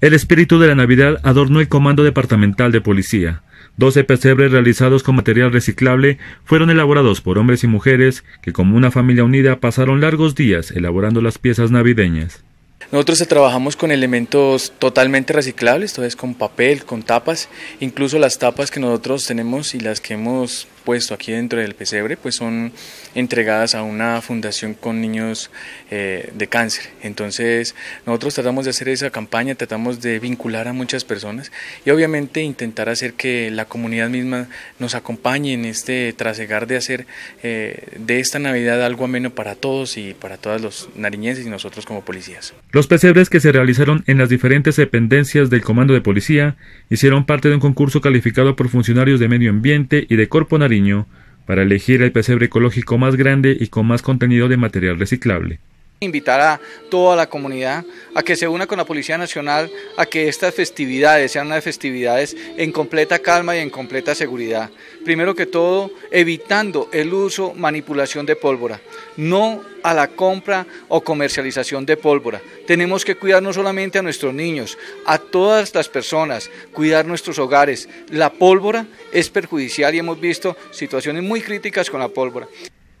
El espíritu de la Navidad adornó el Comando Departamental de Policía. Doce pesebres realizados con material reciclable fueron elaborados por hombres y mujeres que como una familia unida pasaron largos días elaborando las piezas navideñas. Nosotros trabajamos con elementos totalmente reciclables, entonces con papel, con tapas, incluso las tapas que nosotros tenemos y las que hemos aquí dentro del pesebre, pues son entregadas a una fundación con niños eh, de cáncer. Entonces nosotros tratamos de hacer esa campaña, tratamos de vincular a muchas personas y obviamente intentar hacer que la comunidad misma nos acompañe en este trasegar de hacer eh, de esta Navidad algo ameno para todos y para todas los nariñenses y nosotros como policías. Los pesebres que se realizaron en las diferentes dependencias del Comando de Policía hicieron parte de un concurso calificado por funcionarios de Medio Ambiente y de Corpo nariz para elegir el pesebre ecológico más grande y con más contenido de material reciclable. Invitar a toda la comunidad a que se una con la Policía Nacional, a que estas festividades sean de festividades en completa calma y en completa seguridad. Primero que todo, evitando el uso, manipulación de pólvora. No a la compra o comercialización de pólvora. Tenemos que cuidar no solamente a nuestros niños, a todas las personas, cuidar nuestros hogares. La pólvora es perjudicial y hemos visto situaciones muy críticas con la pólvora.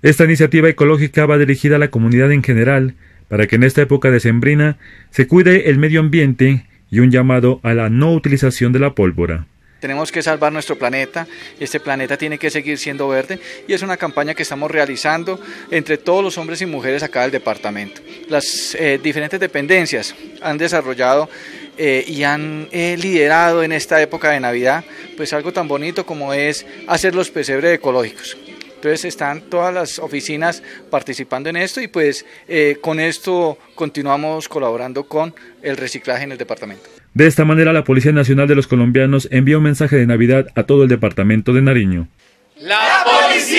Esta iniciativa ecológica va dirigida a la comunidad en general, para que en esta época decembrina se cuide el medio ambiente y un llamado a la no utilización de la pólvora. Tenemos que salvar nuestro planeta, este planeta tiene que seguir siendo verde y es una campaña que estamos realizando entre todos los hombres y mujeres acá del departamento. Las eh, diferentes dependencias han desarrollado eh, y han eh, liderado en esta época de Navidad pues algo tan bonito como es hacer los pesebres ecológicos. Entonces están todas las oficinas participando en esto y pues eh, con esto continuamos colaborando con el reciclaje en el departamento. De esta manera la Policía Nacional de los Colombianos envía un mensaje de Navidad a todo el departamento de Nariño. La policía